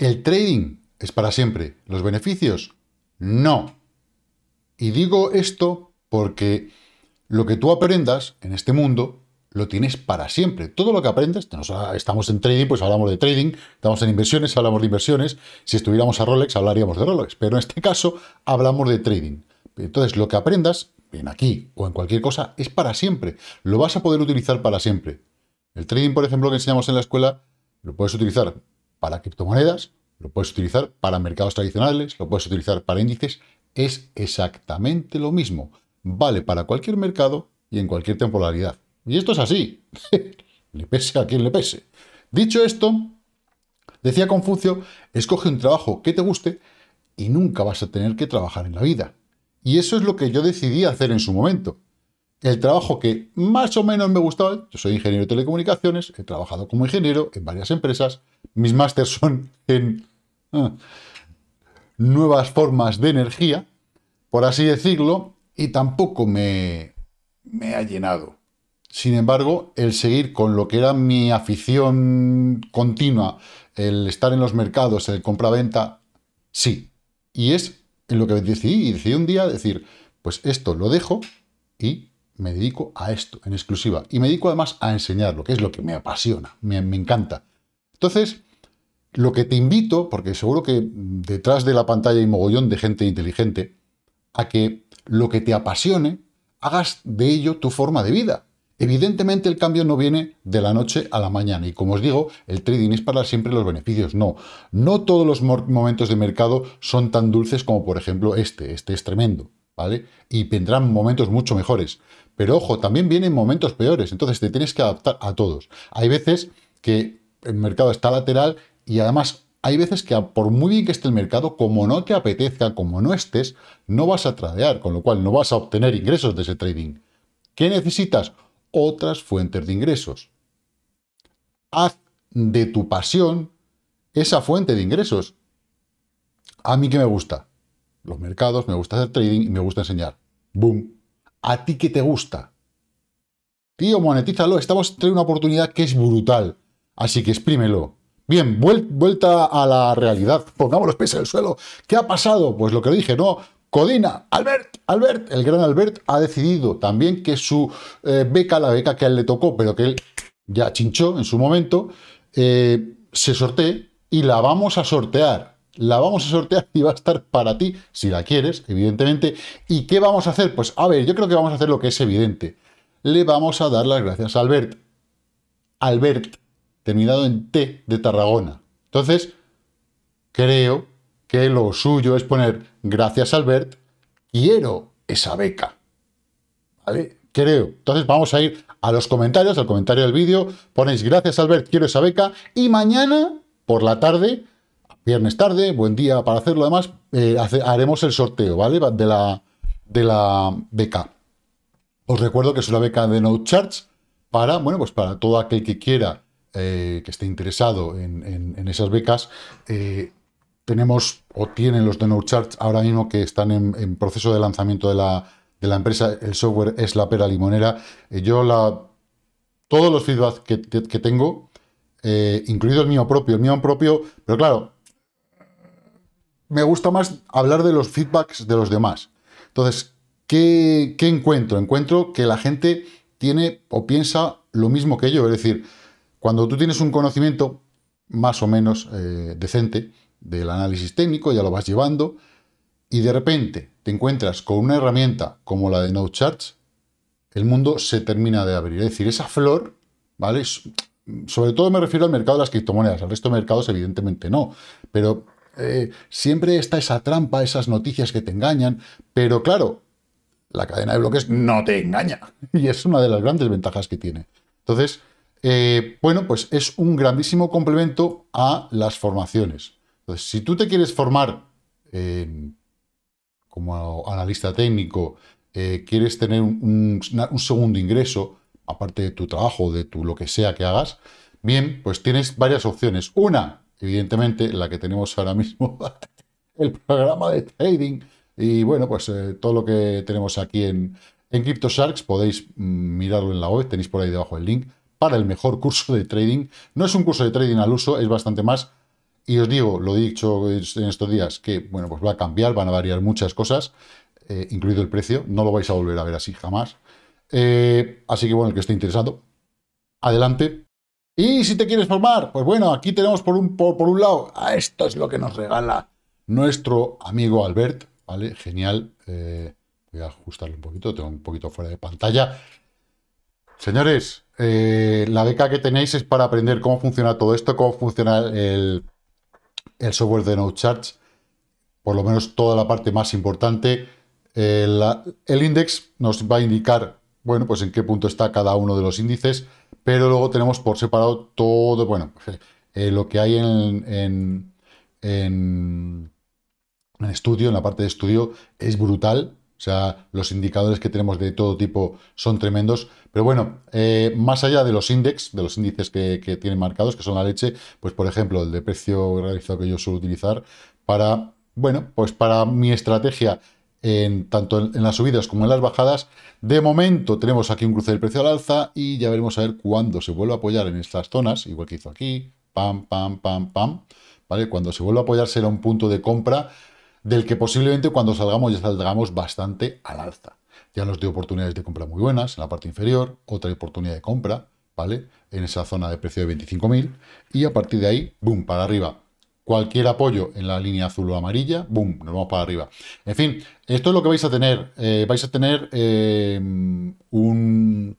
¿El trading es para siempre? ¿Los beneficios? No. Y digo esto porque lo que tú aprendas en este mundo lo tienes para siempre. Todo lo que aprendes, estamos en trading, pues hablamos de trading, estamos en inversiones, hablamos de inversiones, si estuviéramos a Rolex hablaríamos de Rolex, pero en este caso hablamos de trading. Entonces, lo que aprendas, bien aquí o en cualquier cosa, es para siempre. Lo vas a poder utilizar para siempre. El trading, por ejemplo, que enseñamos en la escuela, lo puedes utilizar para criptomonedas, lo puedes utilizar para mercados tradicionales, lo puedes utilizar para índices, es exactamente lo mismo. Vale para cualquier mercado y en cualquier temporalidad. Y esto es así. le pese a quien le pese. Dicho esto, decía Confucio, escoge un trabajo que te guste y nunca vas a tener que trabajar en la vida. Y eso es lo que yo decidí hacer en su momento el trabajo que más o menos me gustaba, yo soy ingeniero de telecomunicaciones, he trabajado como ingeniero en varias empresas, mis másteres son en ah, nuevas formas de energía, por así decirlo, y tampoco me, ha llenado. Sin embargo, el seguir con lo que era mi afición continua, el estar en los mercados, el compra-venta, sí. Y es en lo que decidí un día decir, pues esto lo dejo y me dedico a esto en exclusiva. Y me dedico además a enseñarlo, que es lo que me apasiona, me, me encanta. Entonces, lo que te invito, porque seguro que detrás de la pantalla hay mogollón de gente inteligente, a que lo que te apasione, hagas de ello tu forma de vida. Evidentemente el cambio no viene de la noche a la mañana y como os digo, el trading es para siempre los beneficios. No, no todos los momentos de mercado son tan dulces como por ejemplo este. Este es tremendo. ¿vale? Y vendrán momentos mucho mejores. Pero ojo, también vienen momentos peores, entonces te tienes que adaptar a todos. Hay veces que el mercado está lateral y además hay veces que por muy bien que esté el mercado, como no te apetezca, como no estés, no vas a tradear, con lo cual no vas a obtener ingresos de ese trading. ¿Qué necesitas? Otras fuentes de ingresos. Haz de tu pasión esa fuente de ingresos. A mí que me gusta los mercados, me gusta hacer trading y me gusta enseñar. ¡Boom! ¿A ti qué te gusta? Tío, monetízalo. Estamos entre una oportunidad que es brutal. Así que exprímelo. Bien, vuelta a la realidad. Pongamos los pies en el suelo. ¿Qué ha pasado? Pues lo que dije, ¿no? Codina, Albert, Albert, el gran Albert ha decidido también que su eh, beca, la beca que a él le tocó, pero que él ya chinchó en su momento, eh, se sortee y la vamos a sortear la vamos a sortear y va a estar para ti, si la quieres, evidentemente. ¿Y qué vamos a hacer? Pues a ver, yo creo que vamos a hacer lo que es evidente. Le vamos a dar las gracias a Albert. Albert, terminado en T de Tarragona. Entonces, creo que lo suyo es poner gracias Albert, quiero esa beca. ¿Vale? Creo. Entonces vamos a ir a los comentarios, al comentario del vídeo, ponéis gracias Albert, quiero esa beca y mañana por la tarde viernes tarde, buen día para hacerlo. Además, eh, haremos el sorteo, ¿vale? De la, de la beca. Os recuerdo que es una beca de no charge para, bueno, pues para todo aquel que quiera, eh, que esté interesado en, esas becas. Eh, tenemos o tienen los de no charge ahora mismo que están en, proceso de lanzamiento de la, empresa. El software es la pera limonera. yo la... Todos los feedbacks que, que tengo, incluido el mío propio, el mío propio, pero claro, me gusta más hablar de los feedbacks de los demás. Entonces, ¿qué, encuentro? Encuentro que la gente tiene o piensa lo mismo que yo. Es decir, cuando tú tienes un conocimiento más o menos eh, decente del análisis técnico, ya lo vas llevando, y de repente te encuentras con una herramienta como la de NoCharts, el mundo se termina de abrir. Es decir, esa flor, ¿vale? Sobre todo me refiero al mercado de las criptomonedas, al resto de mercados evidentemente no, pero eh, siempre está esa trampa, esas noticias que te engañan, pero claro, la cadena de bloques no te engaña. Y es una de las grandes ventajas que tiene. Entonces, eh, bueno, pues es un grandísimo complemento a las formaciones. Entonces, si tú te quieres formar como analista técnico, eh, quieres tener un, un, segundo ingreso, aparte de tu trabajo, de tu lo que sea que hagas, bien, pues tienes varias opciones. Una, evidentemente la que tenemos ahora mismo, el programa de trading. Y bueno, pues eh, todo lo que tenemos aquí en, en CryptoSharks podéis mm, mirarlo en la web, tenéis por ahí debajo el link para el mejor curso de trading. No es un curso de trading al uso, es bastante más. Y os digo, lo he dicho en estos días, que bueno, pues va a cambiar, van a variar muchas cosas, eh, incluido el precio. No lo vais a volver a ver así jamás. Eh, así que bueno, el que esté interesado, adelante. Y si te quieres formar, pues bueno, aquí tenemos por un, por, por un lado, ah, esto es lo que nos regala nuestro amigo Albert, ¿vale? Genial. Eh, voy a ajustarlo un poquito, tengo un poquito fuera de pantalla. Señores, eh, la beca que tenéis es para aprender cómo funciona todo esto, cómo funciona el, software de No por lo menos toda la parte más importante. El, eh, el index nos va a indicar bueno, pues en qué punto está cada uno de los índices, pero luego tenemos por separado todo, bueno, eh, lo que hay en, en, en, estudio, en la parte de estudio, es brutal, o sea, los indicadores que tenemos de todo tipo son tremendos. Pero bueno, eh, más allá de los índices, de los índices que, que, tienen marcados, que son la leche, pues por ejemplo, el de precio realizado que yo suelo utilizar para, bueno, pues para mi estrategia tanto en, las subidas como en las bajadas. De momento tenemos aquí un cruce del precio al alza y ya veremos a ver cuándo se vuelve a apoyar en estas zonas, igual que hizo aquí, pam, pam, pam, pam, ¿vale? Cuando se vuelva a apoyar será un punto de compra del que posiblemente cuando salgamos ya salgamos bastante al alza. Ya nos dio oportunidades de compra muy buenas en la parte inferior, otra oportunidad de compra, ¿vale? En esa zona de precio de 25.000 y a partir de ahí, boom, para arriba cualquier apoyo en la línea azul o amarilla, boom, nos vamos para arriba. En fin, esto es lo que vais a tener. Eh, vais a tener eh, un,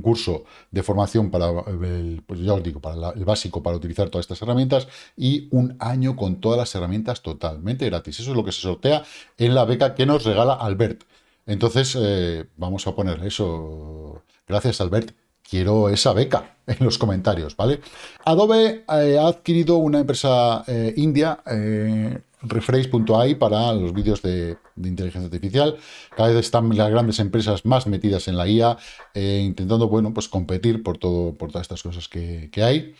curso de formación para el, pues os digo, para el básico para utilizar todas estas herramientas y un año con todas las herramientas totalmente gratis. Eso es lo que se sortea en la beca que nos regala Albert. Entonces, eh, vamos a poner eso. Gracias, Albert quiero esa beca en los comentarios, ¿vale? Adobe eh, ha adquirido una empresa eh, india, eh, Rephrase.ai, para los vídeos de, inteligencia artificial. Cada vez están las grandes empresas más metidas en la guía, eh, intentando, bueno, pues competir por, todo, por todas estas cosas que, que hay.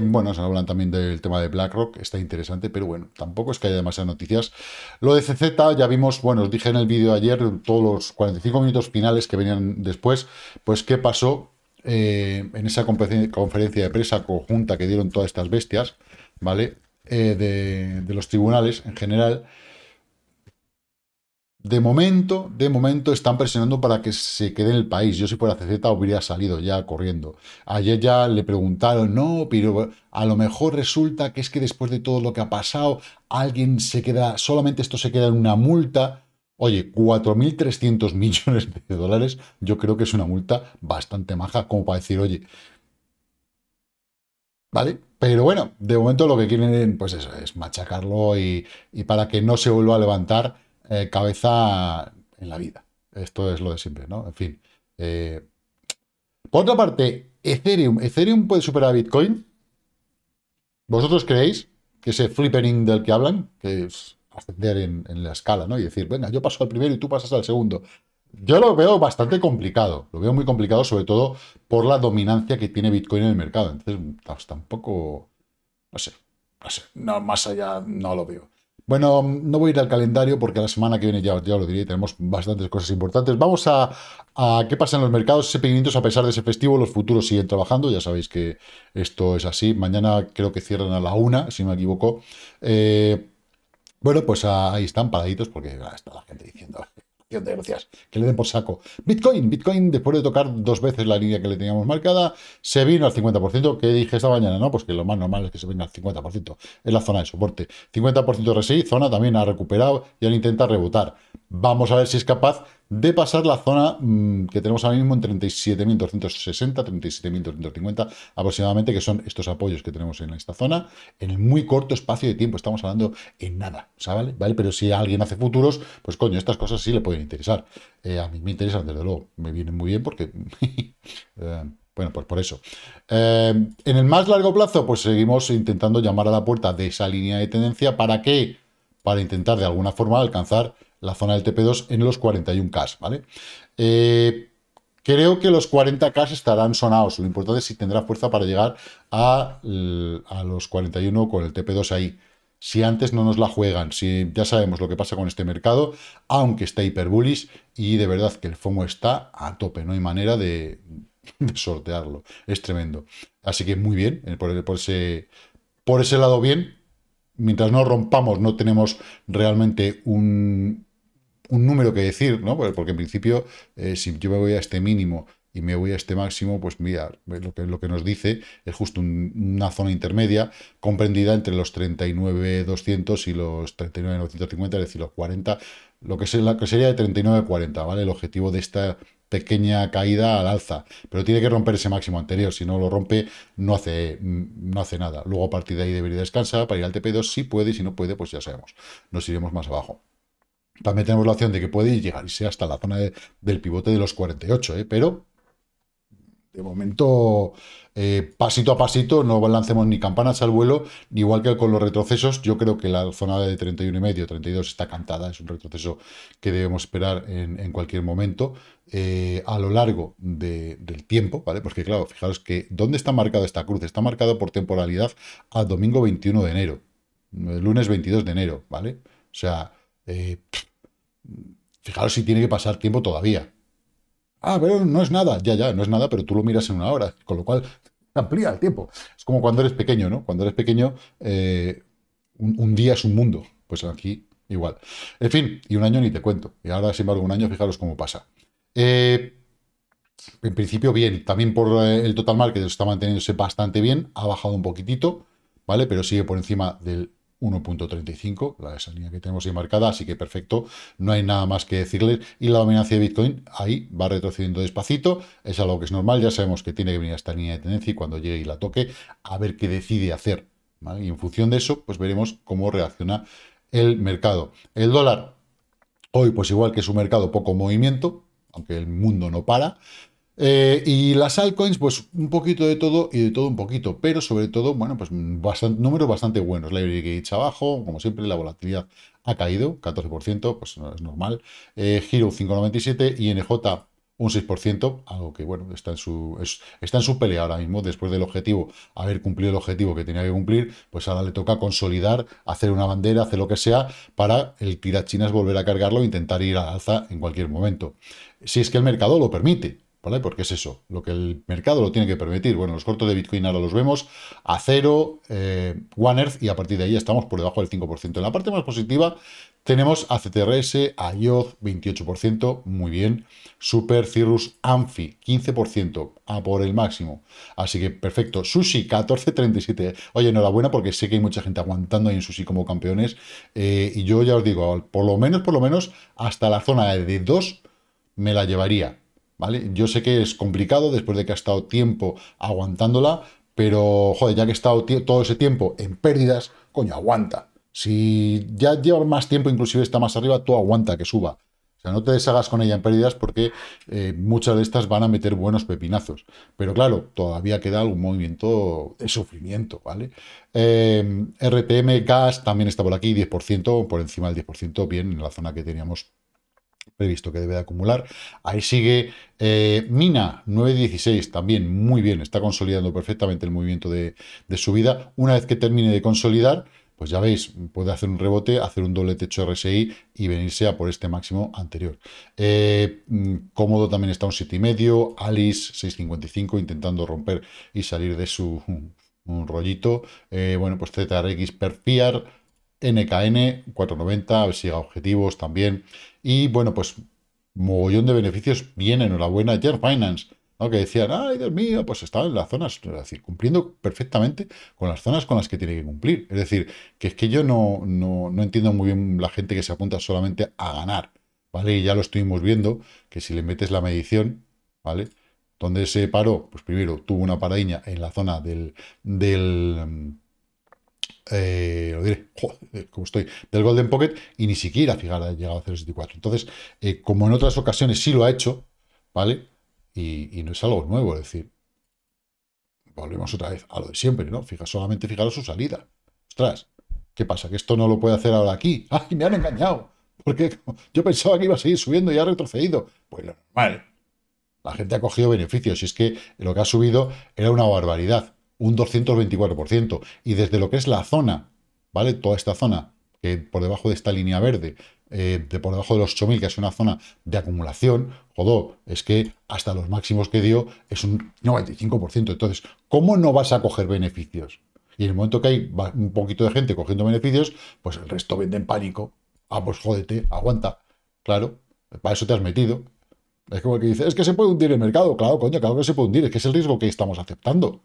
bueno, se hablan también del tema de BlackRock, está interesante, pero bueno, tampoco es que haya demasiadas noticias. Lo de CZ ya vimos, bueno, os dije en el vídeo ayer, todos los 45 minutos finales que venían después, pues qué pasó eh, en esa conferencia de prensa conjunta que dieron todas estas bestias, ¿vale? Eh, de, los tribunales en general, de momento, de momento están presionando para que se quede en el país. Yo si fuera CZ hubiera salido ya corriendo. Ayer ya le preguntaron, no, pero a lo mejor resulta que es que después de todo lo que ha pasado, alguien se queda, solamente esto se queda en una multa Oye, 4.300 millones de dólares, yo creo que es una multa bastante maja como para decir, oye, ¿vale? Pero bueno, de momento lo que quieren pues es machacarlo y, para que no se vuelva a levantar eh, cabeza en la vida. Esto es lo de siempre, ¿no? En fin. Eh, por otra parte, Ethereum. ¿Ethereum puede superar a Bitcoin? ¿Vosotros creéis que ese flippering del que hablan, que es ascender en, la escala, ¿no? Y decir, venga, yo paso al primero y tú pasas al segundo. Yo lo veo bastante complicado, lo veo muy complicado, sobre todo por la dominancia que tiene Bitcoin en el mercado. Entonces, tampoco, no sé, no sé, más allá no lo veo. Bueno, no voy a ir al calendario porque la semana que viene ya, ya lo diré, tenemos bastantes cosas importantes. Vamos a, qué pasa en los mercados Ese 500 a pesar de ese festivo, los futuros siguen trabajando, ya sabéis que esto es así. Mañana creo que cierran a la una, si no me equivoco. Eh, bueno, pues ahí están paraditos porque está la gente diciendo, de que le den por saco. Bitcoin, Bitcoin, después de tocar dos veces la línea que le teníamos marcada, se vino al 50%, que dije esta mañana, ¿no? Pues que lo más normal es que se venga al 50%, es la zona de soporte. 50% RSI, zona también ha recuperado y ahora intenta rebotar. Vamos a ver si es capaz de pasar la zona mm, que tenemos ahora mismo en 37.260, 37.250 aproximadamente, que son estos apoyos que tenemos en esta zona, en el muy corto espacio de tiempo, estamos hablando en nada, ¿sabes? ¿vale? Pero si alguien hace futuros, pues coño, estas cosas sí le pueden interesar. Eh, a mí me interesan, desde luego, me vienen muy bien porque... Eh, bueno, pues por eso. Eh, en el más largo plazo, pues seguimos intentando llamar a la puerta de esa línea de tendencia. ¿Para qué? Para intentar de alguna forma alcanzar la zona del TP2 en los 41K, ¿vale? Eh, creo que los 40K estarán sonados. Lo importante es si tendrá fuerza para llegar a, los 41 con el TP2 ahí. Si antes no nos la juegan, si ya sabemos lo que pasa con este mercado, aunque está hiperbullish y de verdad que el FOMO está a tope, no hay manera de, sortearlo. Es tremendo. Así que muy bien, eh, por, ese, por ese lado bien. Mientras no rompamos, no tenemos realmente un, un número que decir, ¿no? Porque en principio, eh, si yo me voy a este mínimo y me voy a este máximo, pues mira, lo que, lo que nos dice es justo una zona intermedia comprendida entre los 200 y los 39.950, es decir, los 40, lo que, sería, lo que sería de 39.40, ¿vale? El objetivo de esta pequeña caída al alza, pero tiene que romper ese máximo anterior, si no lo rompe no hace, no hace nada. Luego a partir de ahí debería descansar para ir al TP2, si puede si no puede, pues ya sabemos, nos iremos más abajo. También tenemos la opción de que puede llegar y sea hasta la zona del pivote de los 48, ¿eh? pero de momento, eh, pasito a pasito, no lancemos ni campanas al vuelo, igual que con los retrocesos. Yo creo que la zona de 31,5 y medio, 32 está cantada, es un retroceso que debemos esperar en, cualquier momento eh, a lo largo del tiempo, ¿vale? Porque claro, fijaros que ¿dónde está marcada esta cruz? Está marcada por temporalidad a domingo 21 de enero, el lunes 22 de enero, ¿vale? O sea, eh, fijaros si tiene que pasar tiempo todavía. Ah, pero no es nada. Ya, ya, no es nada, pero tú lo miras en una hora, con lo cual amplía el tiempo. Es como cuando eres pequeño, ¿no? Cuando eres pequeño, eh, un, día es un mundo. Pues aquí igual. En fin, y un año ni te cuento. Y ahora, sin embargo, un año, fijaros cómo pasa. Eh, en principio, bien. También por el total market está manteniéndose bastante bien. Ha bajado un poquitito, ¿vale? Pero sigue por encima del 1.35, la esa línea que tenemos ahí marcada, así que perfecto, no hay nada más que decirles. Y la dominancia de Bitcoin ahí va retrocediendo despacito, es algo que es normal, ya sabemos que tiene que venir esta línea de tendencia y cuando llegue y la toque, a ver qué decide hacer. Y en función de eso, pues veremos cómo reacciona el mercado. El dólar, hoy pues igual que su mercado, poco movimiento, aunque el mundo no para, eh, y las altcoins, pues un poquito de todo y de todo un poquito, pero sobre todo, bueno, pues números bastante buenos. La Gage abajo, como siempre, la volatilidad ha caído, 14%, pues no es normal. Eh, Hero 5,97, y NJ un 6%, algo que bueno, está en su está en su pelea ahora mismo, después del objetivo, haber cumplido el objetivo que tenía que cumplir, pues ahora le toca consolidar, hacer una bandera, hacer lo que sea, para el tirachinas volver a cargarlo e intentar ir al alza en cualquier momento. Si es que el mercado lo permite, porque es eso, lo que el mercado lo tiene que permitir. Bueno, los cortos de Bitcoin ahora los vemos a cero, eh, One Earth, y a partir de ahí estamos por debajo del 5%. En la parte más positiva tenemos a CTRS, a 28%, muy bien. Super Cirrus Amphi, 15%, a por el máximo. Así que perfecto. Sushi, 14.37. Oye, enhorabuena porque sé que hay mucha gente aguantando ahí en Sushi como campeones. Eh, y yo ya os digo, por lo menos, por lo menos, hasta la zona de 2 me la llevaría yo sé que es complicado después de que ha estado tiempo aguantándola, pero joder, ya que ha estado todo ese tiempo en pérdidas, coño, aguanta. Si ya lleva más tiempo, inclusive está más arriba, tú aguanta que suba. O sea, no te deshagas con ella en pérdidas porque eh, muchas de estas van a meter buenos pepinazos. Pero claro, todavía queda algún movimiento de sufrimiento, ¿vale? RTM, em, gas, también está por aquí, 10%, por encima del 10%, bien, en la zona que teníamos previsto que debe de acumular. Ahí sigue eh, Mina, 9.16, también muy bien, está consolidando perfectamente el movimiento de, subida. Una vez que termine de consolidar, pues ya veis, puede hacer un rebote, hacer un doble techo RSI y venirse a por este máximo anterior. Eh, mm, cómodo también está un medio Alice 6,55 intentando romper y salir de su rollito. Eh, bueno, pues ZRX perfiar NKN 4,90, a ver si objetivos también. Y bueno, pues mogollón de beneficios. vienen. enhorabuena buena Yer Finance, ¿no? que decían, ay, Dios mío, pues estaba en las zonas, es decir, cumpliendo perfectamente con las zonas con las que tiene que cumplir. Es decir, que es que yo no, no, entiendo muy bien la gente que se apunta solamente a ganar, ¿vale? Y ya lo estuvimos viendo, que si le metes la medición, ¿vale? ¿Dónde se paró? Pues primero tuvo una paradiña en la zona del, del eh, lo diré, eh, como estoy, del Golden Pocket y ni siquiera, ha llegado a 0.74. Entonces, eh, como en otras ocasiones sí lo ha hecho, ¿vale? Y, no es algo nuevo, es decir, volvemos otra vez a lo de siempre, ¿no? Fija, solamente fijaros su salida. Ostras, ¿qué pasa? ¿Que esto no lo puede hacer ahora aquí? ¡Ay, me han engañado! Porque yo pensaba que iba a seguir subiendo y ha retrocedido. Pues lo normal. La gente ha cogido beneficios y es que lo que ha subido era una barbaridad un 224%. Y desde lo que es la zona, ¿vale? Toda esta zona, que por debajo de esta línea verde, eh, de por debajo de los 8.000, que es una zona de acumulación, jodó, es que hasta los máximos que dio es un 95%. Entonces, ¿cómo no vas a coger beneficios? Y en el momento que hay un poquito de gente cogiendo beneficios, pues el resto vende en pánico. Ah, pues jódete, aguanta. Claro, para eso te has metido. Es como el que dice, es que se puede hundir el mercado. Claro, coño, claro que se puede hundir. Es que es el riesgo que estamos aceptando.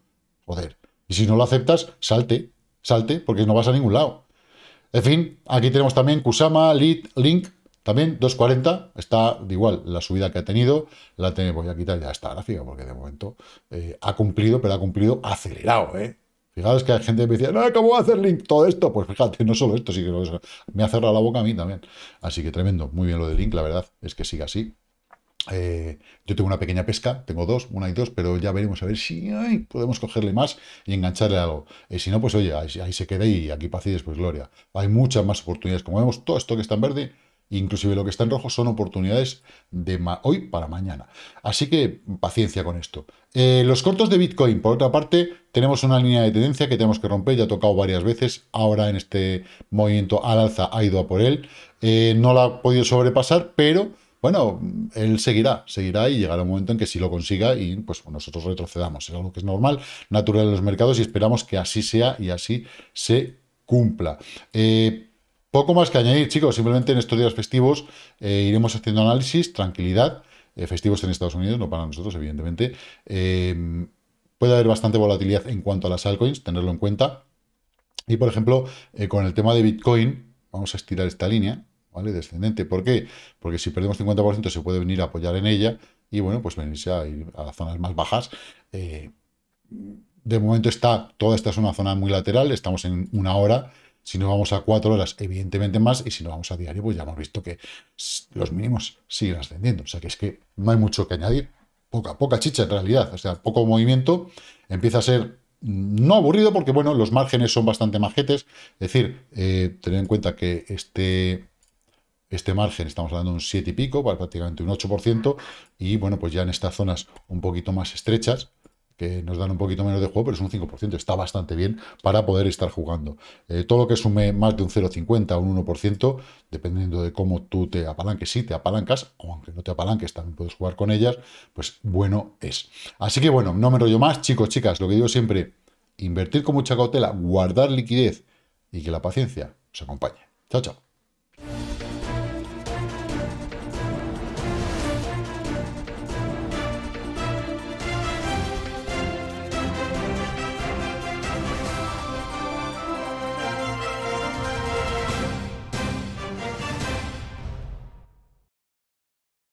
Joder. Y si no lo aceptas, salte, salte, porque no vas a ningún lado. En fin, aquí tenemos también Kusama, Lead, Link, también 2.40, está igual la subida que ha tenido, la tenemos, voy a quitar ya esta gráfica, porque de momento eh, ha cumplido, pero ha cumplido acelerado, ¿eh? Fijaros que hay gente que me decía, no, ¿cómo va a hacer Link todo esto? Pues fíjate, no solo esto, me ha cerrado la boca a mí también. Así que tremendo, muy bien lo de Link, la verdad, es que siga así. Eh, yo tengo una pequeña pesca, tengo dos, una y dos, pero ya veremos a ver si podemos cogerle más y engancharle algo. Eh, si no, pues oye, ahí, se queda y aquí paz pues después gloria. Hay muchas más oportunidades. Como vemos, todo esto que está en verde, inclusive lo que está en rojo, son oportunidades de hoy para mañana. Así que paciencia con esto. Eh, los cortos de Bitcoin, por otra parte, tenemos una línea de tendencia que tenemos que romper, ya ha tocado varias veces, ahora en este movimiento al alza ha ido a por él. no la ha podido sobrepasar, pero bueno, él seguirá, seguirá y llegará un momento en que si lo consiga y pues nosotros retrocedamos. Es algo que es normal, natural en los mercados y esperamos que así sea y así se cumpla. Eh, poco más que añadir, chicos. Simplemente en estos días festivos eh, iremos haciendo análisis, tranquilidad. Eh, festivos en Estados Unidos, no para nosotros, evidentemente. puede haber bastante volatilidad en cuanto a las altcoins, tenerlo en cuenta. Y por ejemplo, con el tema de Bitcoin, vamos a estirar esta línea. ¿vale? Descendente. ¿Por qué? Porque si perdemos 50% se puede venir a apoyar en ella y, bueno, pues venirse a, ir a las zonas más bajas. Eh, de momento está, toda esta es una zona muy lateral, estamos en una hora. Si no vamos a cuatro horas, evidentemente más. Y si no vamos a diario, pues ya hemos visto que los mínimos siguen ascendiendo. O sea que es que no hay mucho que añadir. Poca, poca chicha en realidad. O sea, poco movimiento. Empieza a ser mm, no aburrido porque, bueno, los márgenes son bastante majetes. Es decir, eh, tener en cuenta que este este margen estamos hablando de un 7 y pico, prácticamente un 8%. Y bueno, pues ya en estas zonas un poquito más estrechas, que nos dan un poquito menos de juego, pero es un 5%. Está bastante bien para poder estar jugando. Eh, todo lo que sume más de un 0,50 o un 1%, dependiendo de cómo tú te apalanques, si te apalancas, o aunque no te apalanques, también puedes jugar con ellas, pues bueno es. Así que bueno, no me rollo más, chicos, chicas, lo que digo siempre, invertir con mucha cautela, guardar liquidez y que la paciencia os acompañe. Chao, chao.